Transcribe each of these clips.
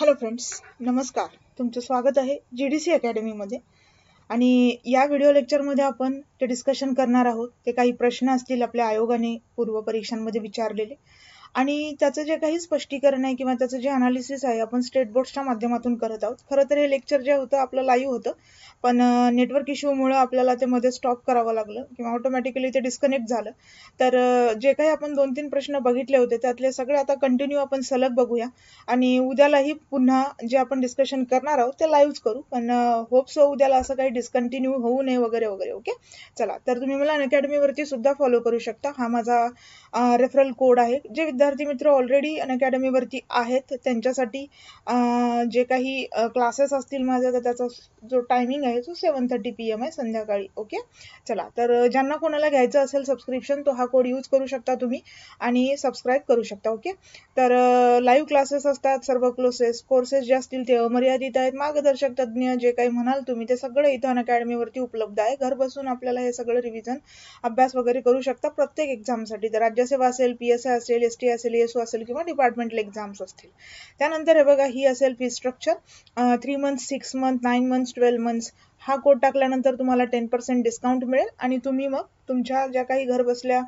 Hello friends नमस्कार तुमचं स्वागत आहे जी डी सी अकॅडमीमध्ये आणि या व्हिडिओ लेक्चरमध्ये आपण ते डिस्कशन करणार आहोत ते काही प्रश्न असतील आपल्या आयोगाने पूर्व परीक्षांमध्ये विचारलेले आणि त्याचं जे काही स्पष्टीकरण आहे किंवा त्याचं जे अनालिसिस आहे आपण स्टेट बोर्डच्या माध्यमातून करत आहोत खरं तर हे लेक्चर जे होतं आपलं लाईव्ह होतं पण नेटवर्क इश्यूमुळे आपल्याला ते मध्ये स्टॉप करावं लागलं किंवा ऑटोमॅटिकली ते डिस्कनेक्ट झालं तर जे काही आपण दोन तीन प्रश्न बघितले होते त्यातले सगळे आता कंटिन्यू आपण सलग बघूया आणि उद्यालाही पुन्हा जे आपण डिस्कशन करणार आहोत ते लाईव्हच करू पण होप सो उद्याला असं काही डिस्कंटिन्यू होऊ नये वगैरे वगैरे ओके चला तर तुम्ही मला अकॅडमीवरती सुद्धा फॉलो करू शकता हा माझा रेफरल कोड आहे जे विद्यार्थी मित्र ऑलरेडी अनअकॅडमीवरती आहेत त्यांच्यासाठी जे काही क्लासेस असतील माझ्या तर त्याचा जो टायमिंग आहे तो सेवन थर्टी पी एम आहे संध्याकाळी ओके चला तर ज्यांना कोणाला घ्यायचं असेल सबस्क्रिप्शन तो हा कोड यूज करू शकता तुम्ही आणि सबस्क्राईब करू शकता ओके तर लाईव्ह क्लासेस असतात सर्व क्लोसेस कोर्सेस जे असतील ते अमर्यादित आहेत मार्गदर्शक तज्ज्ञ जे काही म्हणाल तुम्ही ते सगळं इथं अकॅडमीवरती उपलब्ध आहे घर बसून आपल्याला हे सगळं रिव्हिजन अभ्यास वगैरे करू शकता प्रत्येक एक्झामसाठी तर राज्यसेवा असेल पी एस आय असेल एस टी असेल एसओ असेल किंवा डिपार्टमेंटल एक्झाम्स असतील त्यानंतर हे बघा ही असेल fee structure three month six month nine month twelve months हा कोड टाकल्यानंतर तुम्हाला टेन पर्सेंट डिस्काउंट मिळेल आणि तुम्ही मग तुमच्या ज्या काही घरबसल्या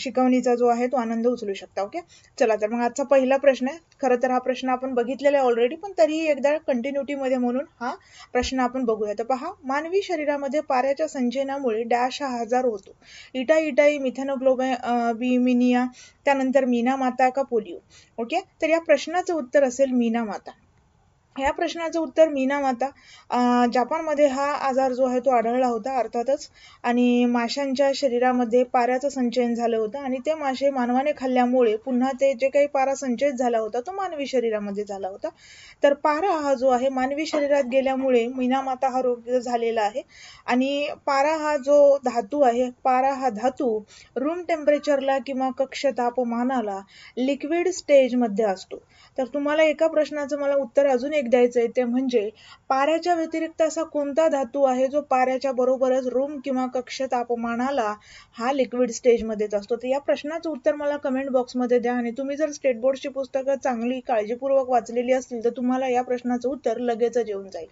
शिकवणीचा जो आहे तो आनंद उचलू शकता ओके चला तर मग आजचा पहिला प्रश्न आहे खरं तर हा प्रश्न आपण बघितलेला आहे ऑलरेडी पण तरीही एकदा कंटिन्युटीमध्ये म्हणून हा प्रश्न आपण बघूया तर पहा मानवी शरीरामध्ये पाऱ्याच्या संजयनामुळे डॅश हा आजार होतो इटा इटाई मिथॅनोग्लोबे बिमिनिया त्यानंतर मीना माता का पोलिओ ओके तर या प्रश्नाचं उत्तर असेल मीना माता ह्या प्रश्नाचं उत्तर मीना माता जपानमध्ये हा आजार जो आहे तो आढळला होता अर्थातच आणि माशांच्या शरीरामध्ये पाऱ्याचं संचयन झालं होतं आणि ते मासे मानवाने खाल्ल्यामुळे पुन्हा ते जे काही पारा संचयित झाला होता तो मानवी शरीरामध्ये झाला होता तर पारा हा जो आहे मानवी शरीरात गेल्यामुळे मीना माता हा रोग झालेला आहे आणि पारा हा जो धातू आहे पारा हा धातू रूम टेम्परेचरला किंवा कक्ष तापमानाला लिक्विड स्टेजमध्ये असतो तर तुम्हाला एका प्रश्नाचं मला उत्तर अजून एक एक द्यायचं ते म्हणजे पाऱ्याच्या व्यतिरिक्त असा कोणता धातू आहे जो पाऱ्याच्या बरोबरच रूम किंवा कक्ष तापमानाला हा लिक्विड स्टेज स्टेजमध्येच असतो तर या प्रश्नाचं उत्तर मला कमेंट बॉक्स मध्ये द्या आणि तुम्ही जर स्टेट बोर्डची पुस्तक चांगली काळजीपूर्वक वाचलेली असतील तर तुम्हाला या प्रश्नाचं उत्तर लगेचच येऊन जाईल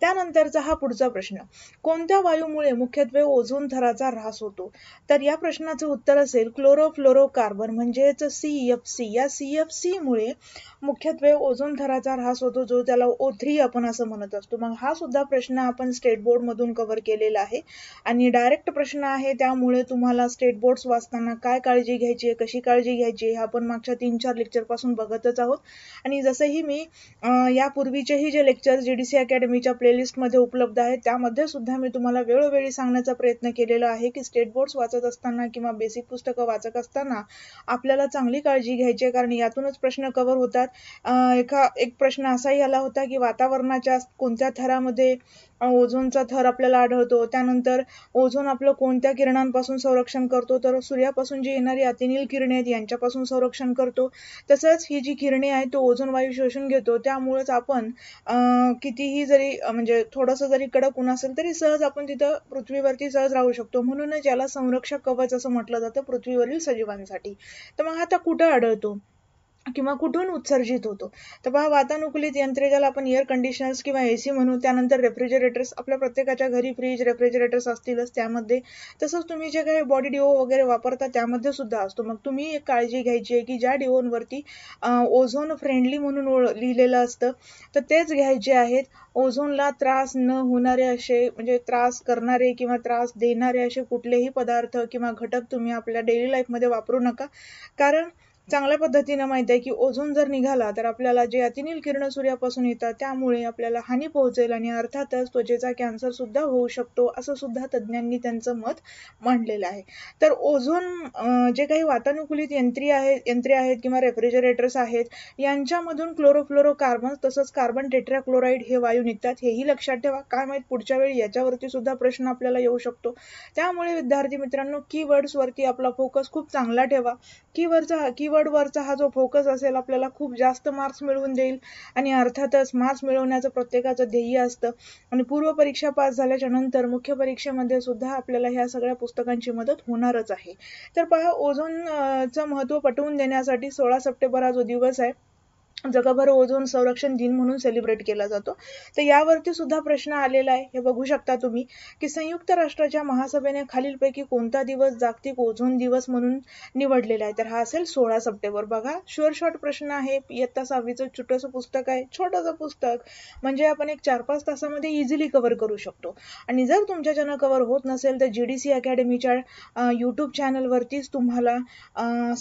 त्यानंतरचा हा पुढचा प्रश्न कोणत्या वायूमुळे मुख्यत्वे ओझोन थराचा ऱ्हास होतो तर या प्रश्नाचं उत्तर असेल क्लोरोफ्लोरोकार्बन म्हणजेच सी एफ सी या सी एफ सी मुळे मुख्यत्वे ओझोन थराचा ऱ्हास होतो जो त्याला त्याला ओ थ्री आपण असं म्हणत असतो मग हा सुद्धा प्रश्न आपण स्टेट बोर्ड मधून कव्हर केलेला आहे आणि डायरेक्ट प्रश्न आहे त्यामुळे तुम्हाला स्टेट बोर्ड वाचताना काय काळजी घ्यायची आहे कशी काळजी घ्यायची आहे हे आपण मागच्या तीन चार लेक्चर पासून बघतच आहोत आणि जसंही मी यापूर्वीचेही जे लेक्चर जीडीसी अकॅडमीच्या प्लेलिस्टमध्ये उपलब्ध आहेत त्यामध्ये सुद्धा मी तुम्हाला वेळोवेळी सांगण्याचा प्रयत्न केलेला आहे की स्टेट बोर्ड्स वाचत असताना किंवा बेसिक पुस्तकं वाचत असताना आपल्याला चांगली काळजी घ्यायची आहे कारण यातूनच प्रश्न कव्हर होतात एका एक प्रश्न असाही आला होता होता की वातावरणाच्या कोणत्या थरामध्ये ओझोनचा थर आपल्याला आढळतो त्यानंतर ओझोन आपलं कोणत्या किरणांपासून संरक्षण करतो तर सूर्यापासून जी येणारी अतिनील किरणे आहेत यांच्यापासून संरक्षण करतो तसंच ही जी किरणे आहेत तो ओझोन वायू शोषून घेतो त्यामुळेच आपण कितीही जरी म्हणजे थोडंसं जरी कडक ऊन असेल तरी सहज आपण तिथं पृथ्वीवरती सहज राहू शकतो म्हणूनच याला संरक्षक कवच असं म्हटलं जातं पृथ्वीवरील सजीवांसाठी तर मग आता कुठं आढळतो किंवा कुठून उत्सर्जित होतो तर पहा वातानुकूलित यंत्रे ज्याला आपण एअर कंडिशनर्स किंवा ए सी म्हणू त्यानंतर रेफ्रिजरेटर्स आपल्या प्रत्येकाच्या घरी फ्रीज रेफ्रिजरेटर्स असतीलच त्यामध्ये तसंच तुम्ही जे काही बॉडी डिओ वगैरे वापरता त्यामध्ये सुद्धा असतो मग तुम्ही एक काळजी घ्यायची आहे की ज्या डिओनवरती ओझोन फ्रेंडली म्हणून लिहिलेलं असतं तर तेच घ्यायचे आहेत ओझोनला त्रास न होणारे असे म्हणजे त्रास करणारे किंवा त्रास देणारे असे कुठलेही पदार्थ किंवा घटक तुम्ही आपल्या डेली लाईफमध्ये वापरू नका कारण चांगल्या पद्धतीनं माहिती आहे की ओझोन जर निघाला तर आपल्याला जे अतिनील किरण सूर्यापासून येतात त्यामुळे आपल्याला हानी पोहोचेल आणि अर्थातच त्वचेचा कॅन्सर सुद्धा होऊ शकतो असं सुद्धा तज्ज्ञांनी त्यांचं मत मांडलेलं आहे तर ओझोन जे काही वातानुकूलित यंत्री आहेत यंत्रे आहेत किंवा रेफ्रिजरेटर्स आहेत यांच्यामधून क्लोरोफ्लोरोकार्बन्स तसंच कार्बन टेट्राक्लोराईड हे वायू निघतात हेही लक्षात ठेवा काय माहीत पुढच्या वेळी याच्यावरती सुद्धा प्रश्न आपल्याला येऊ शकतो त्यामुळे विद्यार्थी मित्रांनो की वर्ड्सवरती आपला फोकस खूप चांगला ठेवा की वर्डचा की वरचा हा जो फोकस असेल आपल्याला खूप जास्त मार्क्स मिळवून देईल आणि अर्थातच मार्क्स मिळवण्याचं प्रत्येकाचं ध्येय असतं आणि पूर्व परीक्षा पास झाल्याच्या नंतर मुख्य परीक्षेमध्ये सुद्धा आपल्याला ह्या सगळ्या पुस्तकांची मदत होणारच आहे तर पहा ओझोनचं महत्व पटवून देण्यासाठी सोळा सप्टेंबर हा जो दिवस आहे जगभर ओझोन संरक्षण दिन म्हणून सेलिब्रेट केला जातो तर यावरती सुद्धा प्रश्न आलेला आहे हे बघू शकता तुम्ही की संयुक्त राष्ट्राच्या महासभेने खालीलपैकी कोणता दिवस जागतिक ओझोन दिवस म्हणून निवडलेला आहे तर हा असेल सोळा सप्टेंबर बघा शुअर शॉर्ट प्रश्न आहे इयत्ता सहावीचं छोटंसं पुस्तक आहे छोटंसं पुस्तक म्हणजे आपण एक चार पाच तासामध्ये इझिली कव्हर करू शकतो आणि जर तुमच्याच्यानं कव्हर होत नसेल तर जी डी सी अकॅडमीच्या यूट्यूब चॅनलवरतीच तुम्हाला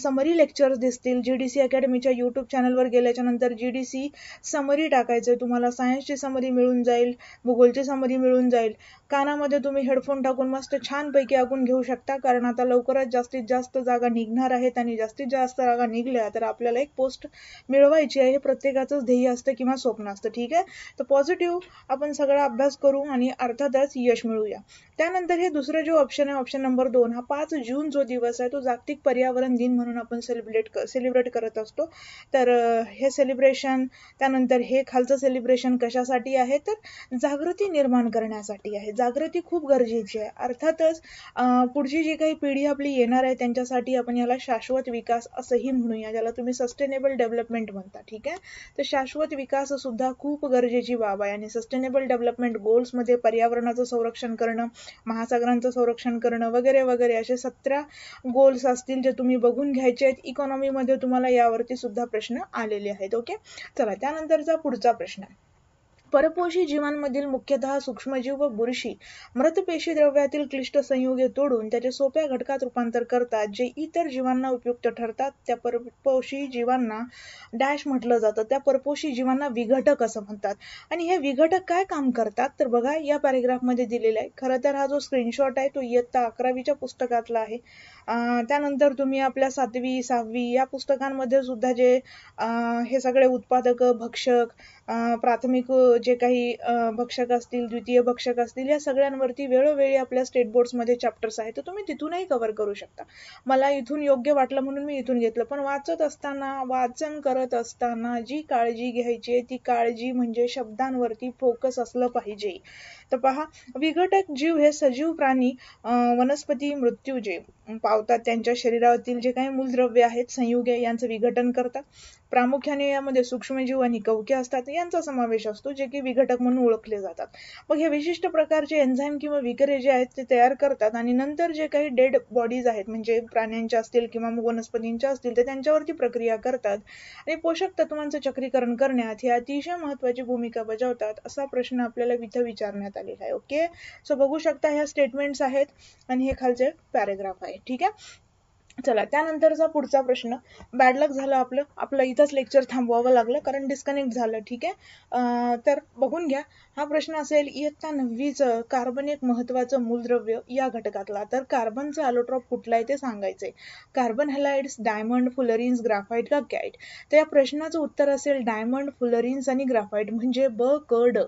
समरी लेक्चर्स दिसतील जी डी सी अकॅडमीच्या यूट्यूब चॅनलवर गेल्याच्या त्याच्यानंतर जी सी समरी टाकायचं आहे तुम्हाला सायन्सची समरी मिळून जाईल भूगोलची समरी मिळून जाईल कानामध्ये तुम्ही हेडफोन टाकून मस्त छानपैकी ऐकून घेऊ शकता कारण आता लवकरच जास्तीत जास्त जागा निघणार आहेत आणि जास्तीत जास्त जागा निघल्या तर आपल्याला एक पोस्ट मिळवायची आहे हे प्रत्येकाचं ध्येय असतं किंवा स्वप्न असतं ठीक आहे तर पॉझिटिव्ह आपण सगळा अभ्यास करू आणि अर्थातच यश मिळूया त्यानंतर हे दुसरं जो ऑप्शन आहे ऑप्शन नंबर दोन हा पाच जून जो दिवस आहे तो जागतिक पर्यावरण दिन म्हणून आपण सेलिब्रेट सेलिब्रेट करत असतो तर हे सेलिब्रेशन त्यानंतर हे खालचं सेलिब्रेशन कशासाठी आहे तर जागृती निर्माण करण्यासाठी आहे जागृती खूप गरजेची आहे अर्थातच पुढची जी काही पिढी आपली येणार आहे त्यांच्यासाठी आपण याला शाश्वत विकास असंही म्हणूया ज्याला तुम्ही सस्टेनेबल डेव्हलपमेंट म्हणता ठीक आहे तर शाश्वत विकास सुद्धा खूप गरजेची बाब आहे आणि सस्टेनेबल डेव्हलपमेंट गोल्समध्ये पर्यावरणाचं संरक्षण करणं महासागरांचं संरक्षण करणं वगैरे वगैरे असे सतरा गोल्स असतील जे तुम्ही बघून घ्यायचे आहेत इकॉनॉमीमध्ये तुम्हाला यावरती सुद्धा प्रश्न आलेले आहेत आहेत ओके चला त्यानंतरचा पुढचा प्रश्न परपोषी जीवांमधील मुख्यतः सूक्ष्मजीव व बुरशी मृत पेशी द्रव्यातील क्लिष्ट संयुगे तोडून त्याचे सोप्या घटकात रूपांतर करतात जे इतर जीवांना उपयुक्त ठरतात त्या परपोषी जीवांना डॅश म्हटलं जातं त्या परपोषी जीवांना विघटक असं म्हणतात आणि हे विघटक काय काम करतात तर बघा या मध्ये दिलेला आहे खरं तर हा जो स्क्रीनशॉट आहे तो इयत्ता अकरावीच्या पुस्तकातला आहे त्यानंतर तुम्ही आपल्या सातवी सहावी या पुस्तकांमध्ये सुद्धा जे हे सगळे उत्पादक भक्षक प्राथमिक जे काही भक्षक असतील द्वितीय भक्षक असतील या सगळ्यांवरती वेळोवेळी आपल्या स्टेट मध्ये चॅप्टर्स आहेत तर तुम्ही तिथूनही कव्हर करू शकता मला इथून योग्य वाटलं म्हणून मी इथून घेतलं पण वाचत असताना वाचन करत असताना जी काळजी घ्यायची आहे ती काळजी म्हणजे शब्दांवरती फोकस असलं पाहिजे तर पहा विघटक जीव हे सजीव प्राणी वनस्पती मृत्यू जे पावतात त्यांच्या शरीरावरील जे काही मूलद्रव्य आहेत संयुगे यांचं विघटन करतात प्रामुख्याने यामध्ये सूक्ष्मजीव आणि कवके असतात यांचा समावेश असतो जे की विघटक म्हणून ओळखले जातात मग हे विशिष्ट प्रकारचे एन्झाईम किंवा विकरे जे आहेत ते तयार करतात आणि नंतर जे काही डेड बॉडीज आहेत म्हणजे प्राण्यांच्या असतील किंवा वनस्पतींच्या असतील तर त्यांच्यावरती प्रक्रिया करतात आणि पोषक तत्वांचं चक्रीकरण करण्यात हे अतिशय महत्वाची भूमिका बजावतात असा प्रश्न आपल्याला इथं विचारण्यात ओके आहे. सो बघू शकता ह्या स्टेटमेंट्स आहेत आणि हे खालचे paragraph आहे. ठीक आहे. चला त्यानंतरचा पुढचा प्रश्न बॅड लक झालं आपलं आपलं इथंच लेक्चर थांबवावं लागलं कारण डिस्कनेक्ट झालं ठीक आहे तर बघून घ्या हा प्रश्न असेल इयत्ता नववीचं कार्बन एक महत्त्वाचं मूलद्रव्य या घटकातला तर कार्बनचं अॅलोट्रॉप कुठला आहे ते सांगायचे carbon halides diamond fullerenes graphite का कॅट तर या प्रश्नाचं उत्तर असेल डायमंड फुलरिन्स आणि ग्राफाईट म्हणजे ब क ड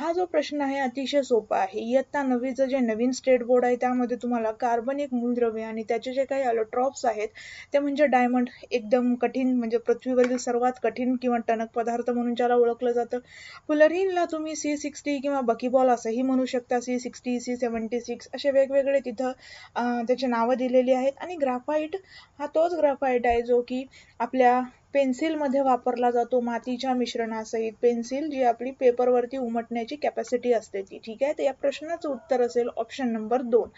हा जो प्रश्न आहे अतिशय सोपा आहे इयत्ता नववीचं जे नवीन स्टेट बोर्ड आहे त्यामध्ये तुम्हाला कार्बन एक मूलद्रव्य आणि त्याचे जे काही अॅलोट्रॉप आहेत ते म्हणजे डायमंड एकदम कठीण म्हणजे पृथ्वीवरील सर्वात कठीण किंवा टणक पदार्थ म्हणून ज्याला ओळखलं जातं फुलरीनला तुम्ही सी सिक्स्टी किंवा बकीबॉल असंही म्हणू शकता C sixty C seventy six असे वेगवेगळे तिथं त्याची नावं दिलेली आहेत आणि ग्राफाईट हा तोच ग्राफाईट आहे जो की आपल्या पेन्सिलमध्ये वापरला जातो मातीच्या मिश्रणासहित पेन्सिल जी आपली पेपरवरती उमटण्याची कॅपॅसिटी असते ती ठीक आहे तर या प्रश्नाचं उत्तर असेल ऑप्शन नंबर दोन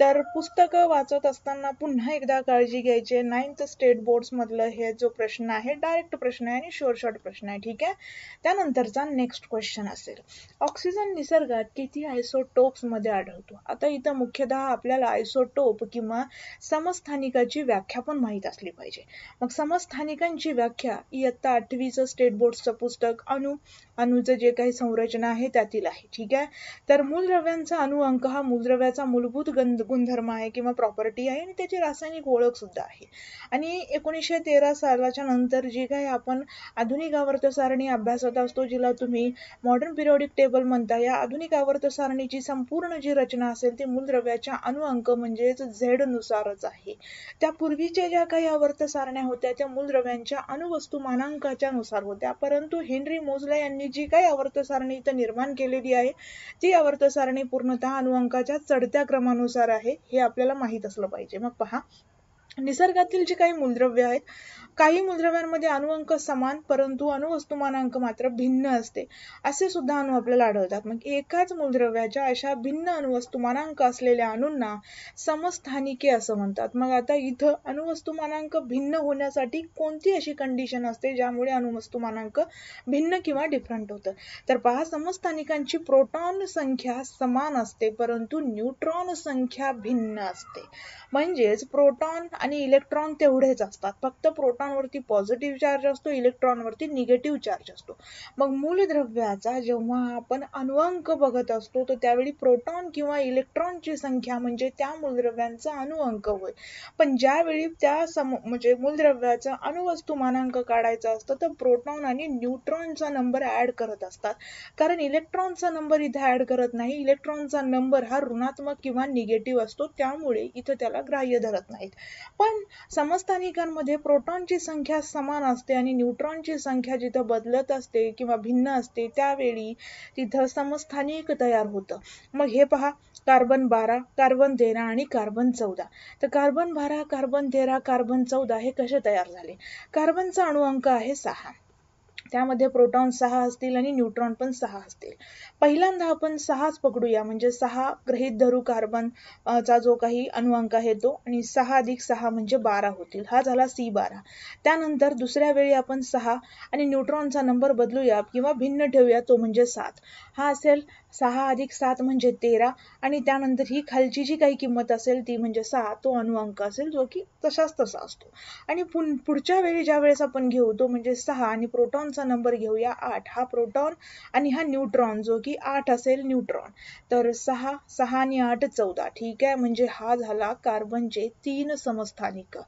तर पुस्तकं वाचत असताना पुन्हा एकदा काळजी घ्यायची आहे नाईन्थ स्टेट मधलं हे जो प्रश्न आहे डायरेक्ट प्रश्न आहे आणि शोर शॉर्ट प्रश्न आहे ठीक आहे त्यानंतरचा नेक्स्ट क्वेश्चन असेल ऑक्सिजन निसर्गात किती मध्ये आढळतो आता इथं मुख्यतः आपल्याला आयसोटोप किंवा समस्थानिकाची व्याख्या पण माहित असली पाहिजे मग समस्थानिकांची ची व्याख्या इयत्ता आठवीच स्टेट बोर्डचं पुस्तक अणु अणूचं जे काही संरचना आहे त्यातील आहे ठीक आहे तर मूलद्रव्यांचा अणु अंक हा मूलद्रव्याचा मूलभूत गुणधर्म आहे किंवा प्रॉपर्टी आहे आणि त्याची रासायनिक ओळख सुद्धा आहे आणि एकोणीसशे तेरा सालाच्या नंतर जे काही आपण आधुनिक आवर्त सारणी अभ्यासत असतो जिला तुम्ही मॉडर्न पिरियोडिक टेबल म्हणता या आधुनिक आवर्त सारणीची संपूर्ण जी रचना असेल ती मूलद्रव्याच्या अणु अंक म्हणजेच झेड नुसारच आहे त्यापूर्वीच्या ज्या काही आवर्त सारण्या होत्या त्या मूलद्रव्यांच्या त्या अणुवस्तू मानांकाच्या नुसार होत्या परंतु हेनरी मोजला यांनी जी काही आवर्तसारणी इथं निर्माण केलेली आहे ती आवर्तसारणी पूर्णतः अणुअंकाच्या चढत्या क्रमानुसार आहे हे आपल्याला माहित असलं पाहिजे मग पहा निसर्गातील जे काही मूलद्रव्य आहेत काही मूलद्रव्यांमध्ये अणुअंक समान परंतु अणुवस्तुमानांक मात्र भिन्न असते असे सुद्धा अणू आपल्याला आढळतात मग एकाच मूलद्रव्याच्या अशा भिन्न अणुवस्तुमानांक असलेल्या अणूंना समस्थानिके असं म्हणतात मग आता इथं अणुवस्तुमानांक भिन्न होण्यासाठी कोणती अशी कंडिशन असते ज्यामुळे अणुवस्तुमानांक भिन्न किंवा डिफरंट होतं तर पहा समस्थानिकांची प्रोटॉन संख्या समान असते परंतु न्यूट्रॉन संख्या भिन्न असते म्हणजेच प्रोटॉन आणि इलेक्ट्रॉन तेवढेच असतात फक्त प्रोटॉनवरती पॉझिटिव्ह चार्ज असतो इलेक्ट्रॉनवरती निगेटिव्ह चार्ज असतो मग मूलद्रव्याचा जेव्हा आपण अणुअंक बघत असतो तर त्यावेळी प्रोटॉन किंवा इलेक्ट्रॉनची संख्या म्हणजे त्या मूलद्रव्यांचा अणुअंक होय पण ज्यावेळी त्या सम म्हणजे मूलद्रव्याचा अणुवस्तू मानांक काढायचा असतो तर प्रोटॉन आणि न्यूट्रॉनचा नंबर ऍड करत असतात कारण इलेक्ट्रॉनचा नंबर इथे ऍड करत नाही इलेक्ट्रॉनचा नंबर हा ऋणात्मक किंवा निगेटिव्ह असतो त्यामुळे इथं त्याला ग्राह्य धरत नाहीत पण समस्थानिकांमध्ये प्रोटॉनची संख्या समान असते आणि न्यूट्रॉनची संख्या जिथं बदलत असते किंवा भिन्न असते त्यावेळी तिथं समस्थानिक तयार होतं मग हे पहा कार्बन बारा कार्बन तेरा आणि कार्बन चौदा तर कार्बन बारा कार्बन तेरा कार्बन चौदा हे कसे तयार झाले कार्बनचा अणुअंक आहे सहा त्यामध्ये प्रोटॉन सहा असतील आणि न्यूट्रॉन पण सहा असतील पहिल्यांदा आपण सहाच पकडूया म्हणजे सहा ग्रहित धरू कार्बन चा जो काही अनुअंक आहे तो आणि सहा अधिक सहा म्हणजे बारा होतील हा झाला सी बारा त्यानंतर दुसऱ्या वेळी आपण सहा आणि न्यूट्रॉनचा नंबर बदलूया किंवा भिन्न ठेवूया तो म्हणजे सात हा असेल सहा अधिक सात म्हणजे तेरा आणि त्यानंतर ही खालची जी काही किंमत असेल ती म्हणजे सहा तो अनुअंक असेल जो की तसाच तसा असतो आणि पुढच्या वेळी ज्या वेळेस आपण घेऊ तो म्हणजे सहा आणि प्रोटॉनचा नंबर घेऊया आठ हा प्रोटॉन आणि हा न्यूट्रॉन जो की आठ असेल न्यूट्रॉन तर सहा सहा आणि आठ चौदा ठीक आहे म्हणजे हा झाला कार्बनचे तीन समस्थानिक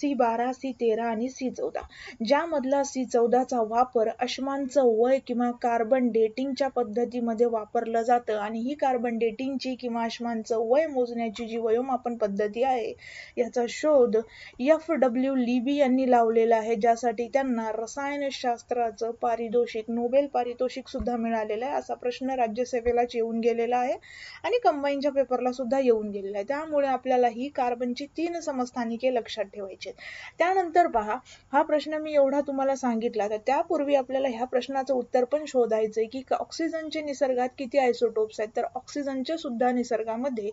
सी बारा सी तेरा आणि सी चौदा ज्यामधला सी चौदाचा वापर अश्मांचं वय किंवा कार्बन डेटिंगच्या पद्धतीमध्ये वापर वापरलं जातं आणि ही कार्बन ची किंवा आश्मांचं वय मोजण्याची जी वयोमापन पद्धती आहे याचा शोध एफ डब्ल्यू लिबी यांनी लावलेला आहे ज्यासाठी त्यांना रसायनशास्त्राचं पारितोषिक नोबेल पारितोषिक सुद्धा मिळालेलं आहे असा प्रश्न राज्यसेवेलाच येऊन गेलेला आहे आणि कंबाईनच्या पेपरला सुद्धा येऊन गेलेला आहे त्यामुळे आपल्याला ही कार्बनची तीन समस्थानिके लक्षात ठेवायची त्यानंतर पहा हा प्रश्न मी एवढा तुम्हाला सांगितला तर त्यापूर्वी आपल्याला ह्या प्रश्नाचं उत्तर पण शोधायचं आहे की ऑक्सिजनचे निसर्गात किती आयसोटोप्स आहेत तर ऑक्सिजनच्या सुद्धा निसर्गामध्ये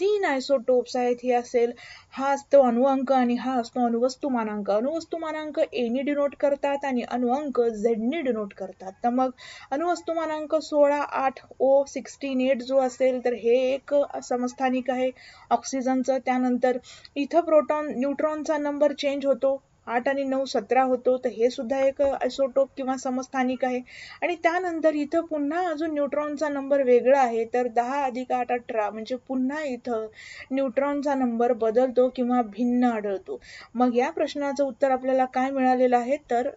तीन आयसोटोप्स आहेत हे असेल हा असतो अणुअंक आणि हा असतो अणुवस्तुमानांक अणुवस्तुमानांक एनी डिनोट करतात आणि अणुअंक झेडनी डिनोट करतात तर मग अणुवस्तुमानांक सोळा आठ ओ सिक्स्टीन एट जो असेल तर हे एक समस्थानिक आहे ऑक्सिजनचं त्यानंतर इथं प्रोटॉन न्यूट्रॉनचा नंबर चेंज होतो आठ आणि नऊ सतरा होतो तर हे सुद्धा एक आयसोटोप किंवा समस्थानिक आहे आणि त्यानंतर इथं पुन्हा अजून न्यूट्रॉनचा नंबर वेगळा आहे तर दहा अधिक आठ अठरा म्हणजे पुन्हा इथं न्यूट्रॉनचा नंबर बदलतो किंवा भिन्न आढळतो मग या प्रश्नाचं उत्तर आपल्याला काय मिळालेलं आहे तर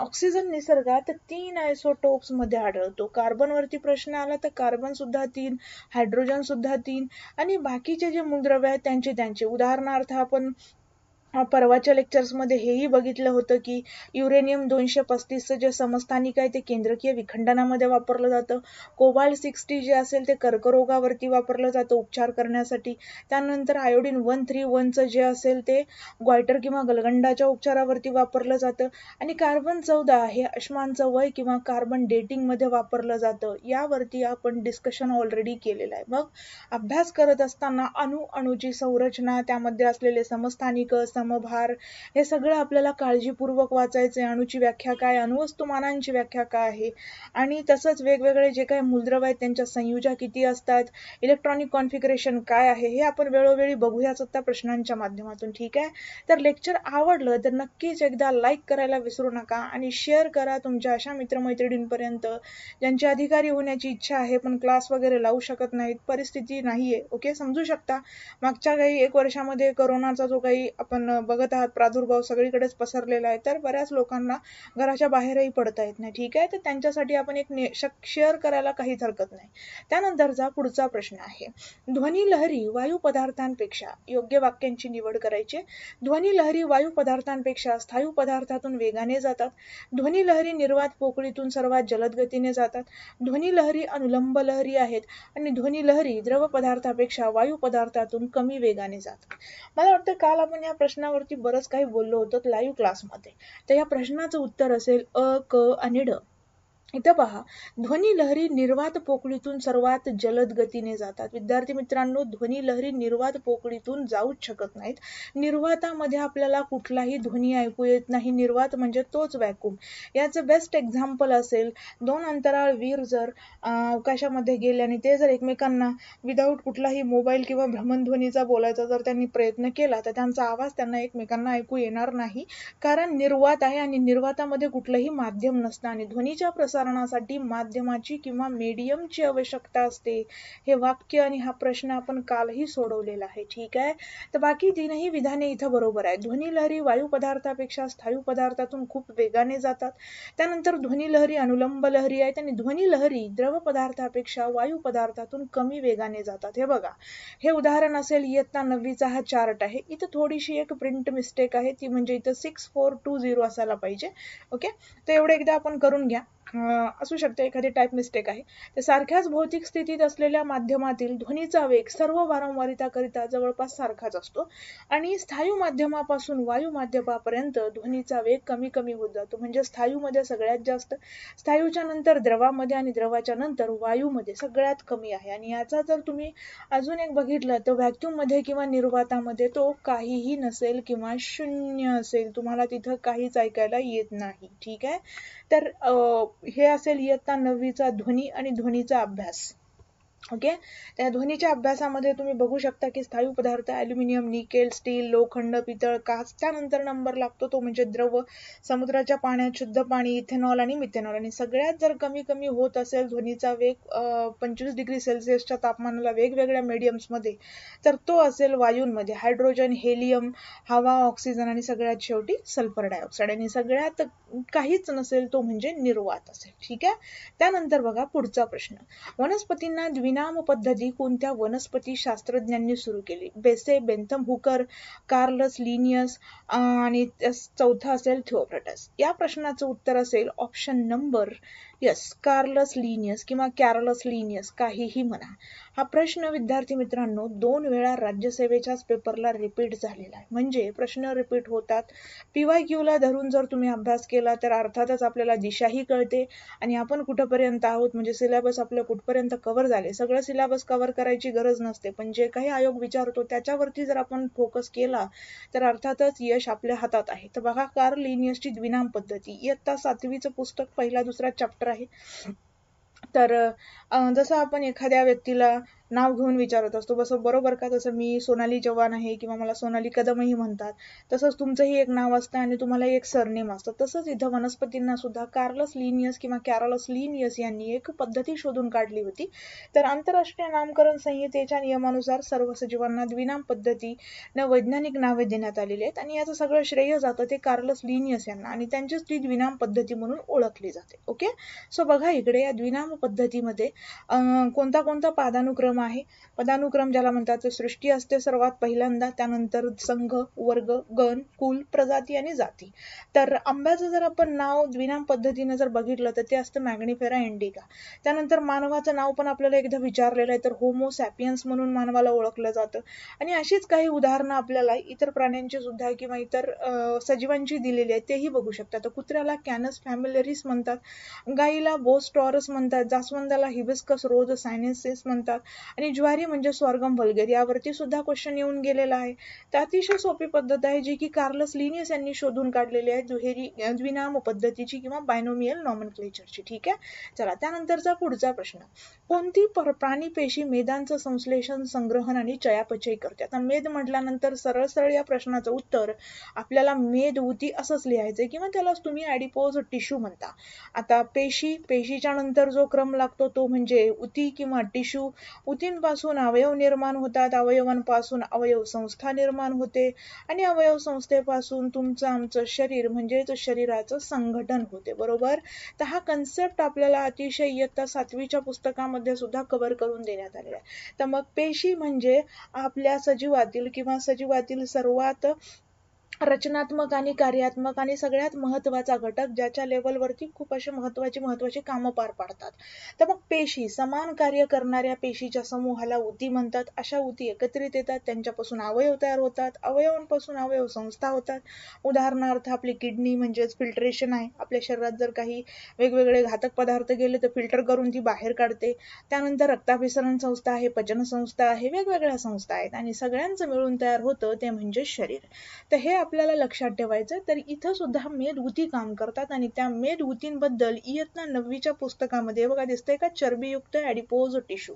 ऑक्सिजन निसर्गात तीन आयसोटोप्समध्ये आढळतो कार्बनवरती प्रश्न आला तर कार्बन सुद्धा तीन हायड्रोजन सुद्धा तीन आणि बाकीचे जे मूलद्रव्य आहेत त्यांचे त्यांचे उदाहरणार्थ आपण परवाच्या लेक्चर्समध्ये हेही बघितलं होतं की युरेनियम दोनशे पस्तीसचं जे समस्थानिक आहे ते केंद्रकीय विखंडनामध्ये वापरलं जातं कोबाल्ट सिक्स्टी जे असेल ते कर्करोगावरती वापरलं जातं उपचार करण्यासाठी त्यानंतर आयोडीन वन थ्री वनचं जे असेल ते ग्वायटर किंवा गलगंडाच्या उपचारावरती वापरलं जातं आणि कार्बन चौदा हे अश्मांचं वय किंवा कार्बन डेटिंगमध्ये वापरलं जातं यावरती आपण डिस्कशन ऑलरेडी केलेलं आहे मग अभ्यास करत असताना अणू अणूची संरचना त्यामध्ये असलेले समस्थानिक समभार हे सगळं आपल्याला काळजीपूर्वक वाचायचं आहे अणूची व्याख्या काय अणुवस्तुमानांची व्याख्या काय आहे आणि तसंच वेगवेगळे जे काही मूलद्रव आहेत त्यांच्या संयुजा किती असतात इलेक्ट्रॉनिक कॉन्फिगरेशन काय आहे हे आपण वेळोवेळी बघूया त्या प्रश्नांच्या माध्यमातून ठीक आहे तर लेक्चर आवडलं तर नक्कीच एकदा लाईक करायला विसरू नका आणि शेअर करा तुमच्या अशा मित्रमैत्रिणींपर्यंत ज्यांची अधिकारी होण्याची इच्छा आहे पण क्लास वगैरे लावू शकत नाहीत परिस्थिती नाहीये ओके समजू शकता मागच्या काही एक वर्षामध्ये करोनाचा जो काही आपण बघत आहात प्रादुर्भाव सगळीकडेच पसरलेला आहे तर बऱ्याच लोकांना घराच्या बाहेरही पडता येत नाही ठीक आहे तर त्यांच्यासाठी आपण एक शेअर करायला काहीच हरकत नाही त्यानंतरचा पुढचा प्रश्न आहे ध्वनी लहरी वायू पदार्थांपेक्षा योग्य वाक्यांची निवड करायची ध्वनी लहरी वायू पदार्थांपेक्षा स्थायू पदार्थातून वेगाने जातात ध्वनी लहरी निर्वात पोकळीतून सर्वात जलद गतीने जातात ध्वनी लहरी अनुलंब लहरी आहेत आणि ध्वनी लहरी द्रव पदार्थापेक्षा वायू पदार्थातून कमी वेगाने जातात मला वाटतं काल आपण या प्रश्न प्रश्नावरती बरंच काही बोललो होतो लाईव्ह क्लासमध्ये तर या प्रश्नाचं उत्तर असेल अ क आणि ड इथं पहा ध्वनी लहरी निर्वात पोकळीतून सर्वात जलद गतीने जातात विद्यार्थी मित्रांनो ध्वनी लहरी निर्वात पोकळीतून जाऊच शकत नाहीत निर्वातामध्ये आपल्याला कुठलाही ध्वनी ऐकू येत नाही निर्वात म्हणजे तोच व्हॅक्यूम याचं बेस्ट एक्झाम्पल असेल दोन अंतराळ वीर जर अवकाशामध्ये गेले आणि ते जर एकमेकांना विदाऊट कुठलाही मोबाईल किंवा भ्रमणध्वनीचा बोलायचा जर त्यांनी प्रयत्न केला तर त्यांचा आवाज त्यांना एकमेकांना ऐकू येणार नाही कारण निर्वात आहे आणि निर्वातामध्ये कुठलंही माध्यम नसतं आणि ध्वनीच्या प्रसार प्रसारणासाठी माध्यमाची किंवा मीडियमची आवश्यकता असते हे वाक्य आणि हा प्रश्न आपण कालही सोडवलेला आहे ठीक आहे तर बाकी तीनही विधाने इथं बरोबर आहेत ध्वनी लहरी वायू पदार्थापेक्षा स्थायू पदार्थातून खूप वेगाने जातात त्यानंतर ध्वनी लहरी अनुलंब लहरी आहेत आणि ध्वनी लहरी द्रव पदार्थापेक्षा वायू पदार्थातून कमी वेगाने जातात हे बघा हे उदाहरण असेल इयत्ता नववीचा हा चार्ट आहे इथं थोडीशी एक प्रिंट मिस्टेक आहे ती म्हणजे इथं सिक्स फोर टू झिरो असायला पाहिजे ओके तर एवढं एकदा आपण करून घ्या असू शकते एखादी टाईप मिस्टेक आहे तर सारख्याच भौतिक स्थितीत असलेल्या माध्यमातील ध्वनीचा वेग सर्व वारंवारिताकरिता जवळपास सारखाच असतो आणि स्थायू माध्यमापासून वायू माध्यमापर्यंत ध्वनीचा वेग कमी कमी होत जातो म्हणजे स्थायूमध्ये सगळ्यात जास्त स्थायूच्या नंतर द्रवामध्ये आणि द्रवाच्या नंतर वायूमध्ये सगळ्यात कमी आहे आणि याचा जर तुम्ही अजून एक बघितलं तर व्हॅक्यूममध्ये किंवा निर्वातामध्ये तो काहीही नसेल किंवा शून्य असेल तुम्हाला तिथं काहीच ऐकायला येत नाही ठीक आहे तर हे असेल इयत्ता नववीचा ध्वनी आणि ध्वनीचा अभ्यास ओके त्या ध्वनीच्या अभ्यासामध्ये तुम्ही बघू शकता की स्थायू पदार्थ ॲल्युमिनियम निकेल स्टील लोखंड पितळ काच त्यानंतर नंबर लागतो तो म्हणजे द्रव समुद्राच्या पाण्यात शुद्ध पाणी इथेनॉल आणि मिथेनॉल आणि सगळ्यात जर कमी कमी होत असेल ध्वनीचा वेग पंचवीस डिग्री सेल्सिअसच्या तापमानाला वेगवेगळ्या मीडियम्समध्ये तर तो असेल वायूंमध्ये हायड्रोजन हेलियम हवा ऑक्सिजन आणि सगळ्यात शेवटी सल्फर डायऑक्साईड आणि सगळ्यात काहीच नसेल तो म्हणजे निर्वात असेल ठीक आहे त्यानंतर बघा पुढचा प्रश्न वनस्पतींना विनाम पद्धती कोणत्या वनस्पती शास्त्रज्ञांनी सुरू केली बेसे बेंथम हुकर कार्लस लिनियस आणि चौथा असेल थिओप्रटस या प्रश्नाचं उत्तर असेल option number yes Carolus Linnaeus किंवा कॅरलस लिनियस काहीही म्हणा हा प्रश्न विद्यार्थी मित्रांनो दोन वेळा राज्यसेवेच्याच पेपरला रिपीट झालेला आहे म्हणजे प्रश्न रिपीट होतात पी वाय क्यूला धरून जर तुम्ही अभ्यास केला तर अर्थातच आपल्याला दिशाही कळते आणि आपण कुठंपर्यंत आहोत म्हणजे सिलेबस आपलं कुठपर्यंत कव्हर झाले सगळं सिलेबस कव्हर करायची गरज नसते पण जे काही आयोग विचारतो त्याच्यावरती जर आपण फोकस केला तर अर्थातच यश आपल्या हातात आहे तर बघा कार लिनियसची द्विनाम पद्धती इयत्ता सातवीचं पुस्तक पहिला दुसरा चॅप्टर आहे तर जसं आपण एखाद्या व्यक्तीला नाव घेऊन विचारत असतो बसं बरोबर का तसं मी सोनाली जवान आहे किंवा मला सोनाली कदमही म्हणतात तसंच तुमचंही एक नाव असतं आणि तुम्हाला एक सरनेम असतं तसंच इथं वनस्पतींना सुद्धा कार्लस लिनियस किंवा कॅरलस लिनियस यांनी एक पद्धती शोधून काढली होती तर आंतरराष्ट्रीय नामकरण संहितेच्या नियमानुसार सर्व सजीवांना द्विनाम पद्धतीनं वैज्ञानिक नावे देण्यात आलेली आहेत आणि याचं सगळं श्रेय जातं ते कार्लस लिनियस यांना आणि त्यांचीच ती द्विनाम पद्धती म्हणून ओळखली जाते ओके सो बघा इकडे या द्विनाम पद्धतीमध्ये कोणता कोणता पादानुक्रम आहे पदानुक्रम ज्याला म्हणतात सृष्टी असते सर्वात पहिल्यांदा त्यानंतर संघ वर्ग गण कुल प्रजाती आणि जाती तर आंब्याचं जर आपण नाव द्विनाम पद्धतीने जर बघितलं तर ते असतं मॅग्निफेरा इंडिका त्यानंतर मानवाचं नाव पण आपल्याला एकदा विचारलेलं आहे तर होमो सॅपियन्स म्हणून मानवाला ओळखलं जातं आणि अशीच काही उदाहरणं आपल्याला इतर प्राण्यांची सुद्धा किंवा इतर सजीवांची दिलेली आहे तेही बघू शकतात कुत्र्याला कॅनस फॅमिलरीस म्हणतात गाईला बोस्टॉरस म्हणतात जास्वंदाला हिबिस्कस रोज सायनेसिस म्हणतात आणि ज्वारी म्हणजे स्वर्गम वल्गर यावरती सुद्धा क्वेश्चन येऊन गेलेला आहे तर अतिशय सोपी पद्धत आहे जी की कार्लस लिनियस यांनी शोधून काढलेली आहे दुहेरी द्विनाम पद्धतीची किंवा बायनोमियल नॉमन ठीक आहे चला त्यानंतरचा पुढचा प्रश्न कोणती प्राणी पेशी मेदांचं संश्लेषण संग्रहण आणि चयापचय करते आता मेद म्हटल्यानंतर सरळ सरळ या प्रश्नाचं उत्तर आपल्याला मेद उती असंच लिहायचं किंवा त्याला तुम्ही ऍडिपोज टिश्यू म्हणता आता पेशी पेशीच्या नंतर जो क्रम लागतो तो म्हणजे उती किंवा टिश्यू पासून अवयव निर्माण होतात अवयवांपासून अवयव संस्था निर्माण होते आणि अवयव संस्थेपासून तुमचं आमचं शरीर म्हणजेच शरीराचं संघटन होते बरोबर तर हा कन्सेप्ट आपल्याला अतिशय इयत्ता सातवीच्या पुस्तकामध्ये सुद्धा कव्हर करून देण्यात आलेला आहे तर मग पेशी म्हणजे आपल्या सजीवातील किंवा सजीवातील सर्वात रचनात्मक आणि कार्यात्मक आणि सगळ्यात महत्त्वाचा घटक ज्याच्या लेवलवरती खूप असे महत्त्वाचे महत्त्वाची कामं पार पाडतात तर मग पेशी समान कार्य करणाऱ्या पेशीच्या समूहाला उती म्हणतात अशा उती एकत्रित येतात त्यांच्यापासून अवयव तयार होतात अवयवांपासून अवयव संस्था होतात उदाहरणार्थ आपली किडनी म्हणजेच फिल्टरेशन आहे आपल्या शरीरात जर काही वेगवेगळे घातक पदार्थ गेले तर फिल्टर करून ती बाहेर काढते त्यानंतर रक्ताभिसरण संस्था आहे पचन संस्था आहे वेगवेगळ्या संस्था आहेत आणि सगळ्यांचं मिळून तयार होतं ते म्हणजे शरीर तर हे आपल्याला लक्षात ठेवायचं तर इथं सुद्धा काम करतात आणि त्या बद्दल इयत्ता नववीच्या पुस्तकामध्ये बघा दिसतंय का चरबीयुक्त ॲडिपोज टिश्यू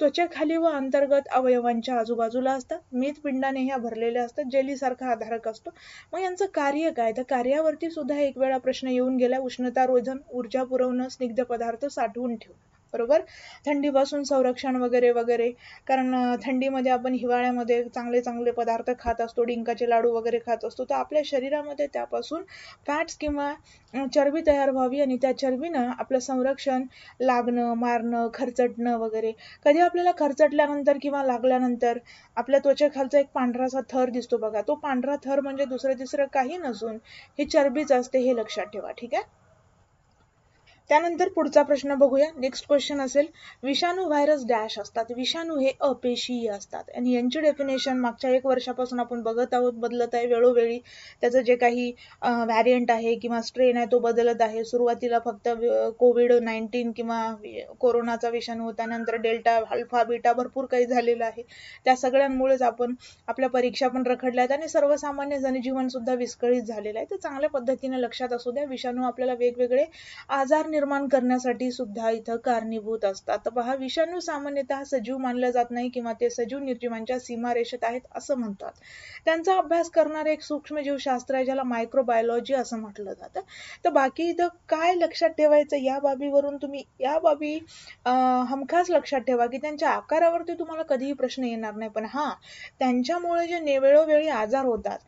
त्वचे खाली व अंतर्गत अवयवांच्या आजूबाजूला असतात पिंडाने ह्या भरलेल्या असतात जेलीसारखा आधारक असतो मग यांचं कार्य काय तर कार्यावरती सुद्धा एक वेळा प्रश्न येऊन गेला उष्णता रोधन ऊर्जा पुरवणं स्निग्ध पदार्थ साठवून ठेवणं बरोबर थंडीपासून संरक्षण वगैरे वगैरे कारण थंडीमध्ये आपण हिवाळ्यामध्ये चांगले चांगले पदार्थ खात असतो डिंकाचे लाडू वगैरे खात असतो तर आपल्या शरीरामध्ये त्यापासून फॅट्स किंवा चरबी तयार व्हावी आणि त्या चरबीनं आपलं संरक्षण लागणं मारणं खरचटणं वगैरे कधी आपल्याला खरचटल्यानंतर किंवा लागल्यानंतर आपल्या त्वचेखालचा एक पांढरासा थर दिसतो बघा तो पांढरा थर म्हणजे दुसरं तिसरं काही नसून ही चरबीच असते हे लक्षात ठेवा ठीक आहे त्यानंतर पुढचा प्रश्न बघूया नेक्स्ट क्वेश्चन असेल विषाणू व्हायरस डॅश असतात विषाणू हे अपेशीय असतात आणि यांची डेफिनेशन मागच्या एक वर्षापासून आपण बघत आहोत बदलत आहे वेळोवेळी त्याचं जे काही व्हॅरियंट आहे किंवा स्ट्रेन आहे तो बदलत आहे सुरुवातीला फक्त कोविड नाईन्टीन किंवा कोरोनाचा विषाणू होता नंतर डेल्टा अल्फा बिटा भरपूर काही झालेलं आहे त्या सगळ्यांमुळेच आपण आपल्या परीक्षा पण रखडल्या आहेत आणि सर्वसामान्य जनजीवन सुद्धा विस्कळीत झालेलं आहे ते चांगल्या पद्धतीने लक्षात असू द्या विषाणू आपल्याला वेगवेगळे आजार निर्माण करण्यासाठी सुद्धा इथं कारणीभूत असतात पहा विषाणू सामान्यतः सजीव मानला जात नाही किंवा ते सजीव निर्जीवांच्या सीमारेषेत आहेत असं म्हणतात त्यांचा अभ्यास करणारे एक सूक्ष्मजीवशास्त्र आहे ज्याला मायक्रोबायोलॉजी असं म्हटलं जातं तर बाकी इथं काय लक्षात ठेवायचं या बाबीवरून तुम्ही या बाबी हमखास लक्षात ठेवा की त्यांच्या आकारावरती तुम्हाला कधीही प्रश्न येणार नाही पण हा त्यांच्यामुळे जे वेळोवेळी आजार होतात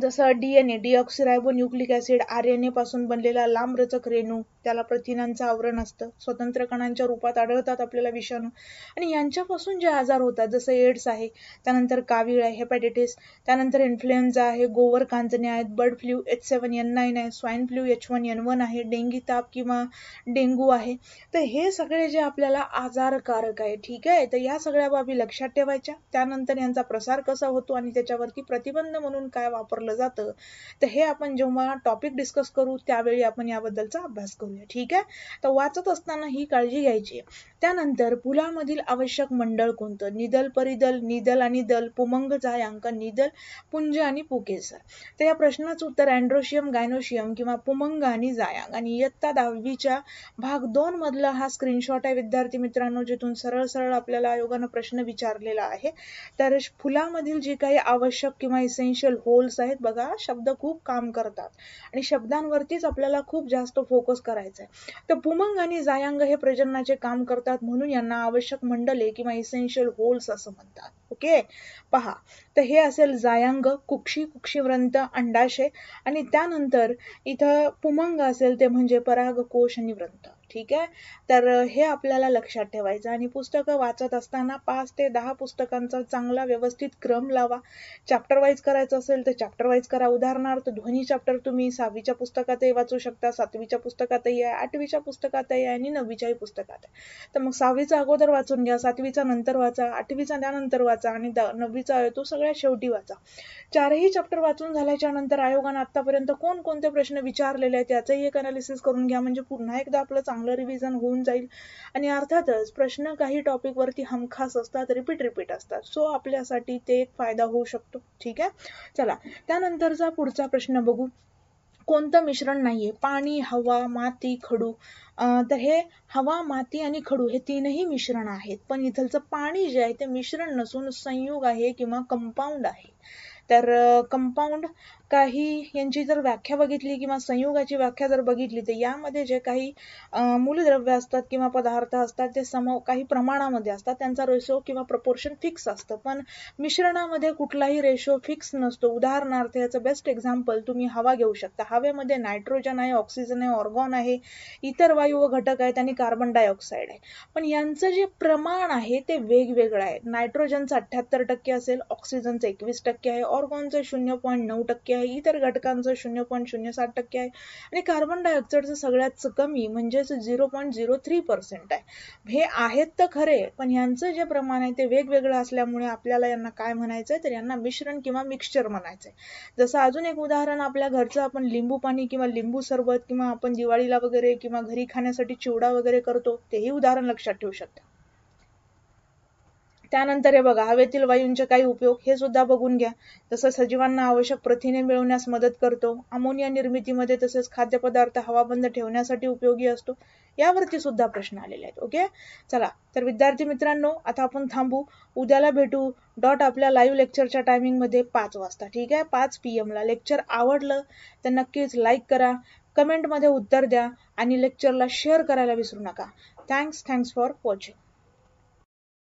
जसं DNA deoxyribo nucleic acid R N A पासून बनलेला लांबरचक रेणू त्याला प्रथिनांचं आवरण असतं स्वतंत्र कणांच्या रूपात आढळतात आपल्याला विषाणू आणि यांच्यापासून जे आजार होतात जसं एड्स आहे त्यानंतर कावीळ आहे हेपॅटायटिस त्यानंतर इन्फ्लुएन्झा आहे गोवर कांजणे आहेत bird flu H seven N nine आहे swine flu H one N one आहे डेंगी ताप किंवा डेंगू आहे तर हे सगळे जे आपल्याला आजारकारक आहे ठीक आहे तर या सगळ्या बाबी लक्षात ठेवायच्या त्यानंतर यांचा प्रसार कसा होतो आणि त्याच्यावरती प्रतिबंध म्हणून काय वापरलं जातं तर हे आपण जेव्हा टॉपिक डिस्कस करू त्यावेळी आपण याबद्दलचा अभ्यास करू ठीक आहे तर वाचत असताना ही काळजी घ्यायची त्यानंतर फुलामधील आवश्यक मंडळ कोणतं निदल परिदल निदल आणि दल पुमंग जायांक निदल पुंज आणि पुकेसर तर या प्रश्नाचं उत्तर अँड्रोशियम गायनोशियम किंवा पुमंग आणि जायांग आणि इयत्ता दहावीच्या भाग दोन मधला हा स्क्रीनशॉट आहे विद्यार्थी मित्रांनो जिथून सरळ सरळ आपल्याला आयोगानं प्रश्न विचारलेला आहे तर फुलामधील जे काही आवश्यक किंवा इसेन्शियल होल्स आहेत बघा शब्द खूप काम करतात आणि शब्दांवरतीच आपल्याला खूप जास्त फोकस करतात करायचं आहे तर पुमंग आणि जायांग हे प्रजननाचे काम करतात म्हणून यांना आवश्यक मंडले किंवा इसेन्शियल होल्स असं म्हणतात ओके पहा तर हे असेल जायांग कुक्षी कुक्षीव्रंत अंडाशय आणि त्यानंतर इथं पुमंग असेल ते म्हणजे पराग कोश आणि व्रंत ठीक आहे तर हे आपल्याला लक्षात ठेवायचं आणि पुस्तकं वाचत असताना पाच ते दहा पुस्तकांचा चांगला व्यवस्थित क्रम लावा चॅप्टर वाईज करायचं असेल तर चॅप्टर वाईज करा उदाहरणार्थ ध्वनी चॅप्टर तुम्ही सहावीच्या पुस्तकातही वाचू शकता सातवीच्या पुस्तकातही आहे आठवीच्या पुस्तकातही आहे आणि नववीच्याही पुस्तकात आहे तर मग सहावीचा अगोदर वाचून घ्या सातवीचा नंतर वाचा आठवीचा त्यानंतर वाचा वाचा आणि नववीचा आहे तो सगळ्यात शेवटी वाचा चारही चॅप्टर वाचून झाल्याच्या नंतर आयोगानं आतापर्यंत कोण कोणते प्रश्न विचारलेले आहेत त्याचंही एक अनालिसिस करून घ्या म्हणजे पुन्हा एकदा आपलं चांगलं रिव्हिजन होऊन जाईल आणि अर्थातच प्रश्न काही टॉपिक वरती हमखास असतात रिपीट रिपीट असतात सो आपल्यासाठी ते एक फायदा होऊ शकतो ठीक आहे चला त्यानंतरचा पुढचा प्रश्न बघू कोणतं मिश्रण नाहीये पाणी हवा माती खडू तर हे हवा माती आणि खडू हे तीनही मिश्रण आहेत पण इथलचं पाणी जे आहे ते मिश्रण नसून संयुग आहे किंवा कंपाऊंड आहे तर कंपाऊंड काही यांची जर व्याख्या बघितली किंवा संयोगाची व्याख्या जर बघितली तर यामध्ये जे काही मूलद्रव्य असतात किंवा पदार्थ असतात ते सम काही प्रमाणामध्ये असतात त्यांचा रेशो किंवा प्रपोर्शन फिक्स असतं पण मिश्रणामध्ये कुठलाही रेशो फिक्स नसतो उदाहरणार्थ याचं बेस्ट एक्झाम्पल तुम्ही हवा घेऊ शकता हवेमध्ये नायट्रोजन आहे ऑक्सिजन आहे ऑर्गॉन आहे इतर वायू व घटक आहेत आणि कार्बन डायऑक्साईड आहे पण यांचं जे प्रमाण आहे ते वेगवेगळं आहे नायट्रोजनचं अठ्ठ्याहत्तर टक्के असेल ऑक्सिजनचं एकवीस टक्के आहे ऑर्गॉनचं शून्य पॉईंट नऊ टक्के आहे इतर घटकांचं शून्य पॉईंट शून्य सात टक्के आहे आणि कार्बन डायऑक्साईडचं सगळ्यात कमी म्हणजेच zero point zero three percent आहे हे आहेत तर खरे पण यांचं जे प्रमाण आहे ते वेगवेगळं असल्यामुळे आपल्याला यांना काय म्हणायचं आहे तर यांना मिश्रण किंवा मिक्सचर म्हणायचं आहे जसं अजून एक उदाहरण आपल्या घरचं आपण लिंबू पाणी किंवा लिंबू सरबत किंवा आपण दिवाळीला वगैरे किंवा घरी खाण्यासाठी चिवडा वगैरे करतो तेही उदाहरण लक्षात ठेवू शकता त्यानंतर हे बघा हवेतील वायूंचे काही उपयोग हे सुद्धा बघून घ्या तसंच सजीवांना आवश्यक प्रथिने मिळवण्यास मदत करतो अमोनिया निर्मितीमध्ये तसेच खाद्यपदार्थ हवा बंद ठेवण्यासाठी उपयोगी असतो यावरती सुद्धा प्रश्न आलेले आहेत ओके चला तर विद्यार्थी मित्रांनो आता आपण थांबू उद्याला भेटू डॉट आपल्या लाईव्ह लेक्चरच्या टायमिंगमध्ये पाच वाजता ठीक आहे पाच पी एमला लेक्चर आवडलं तर नक्कीच लाईक करा कमेंटमध्ये उत्तर द्या आणि लेक्चरला शेअर करायला विसरू नका थँक्स थँक्स फॉर वॉचिंग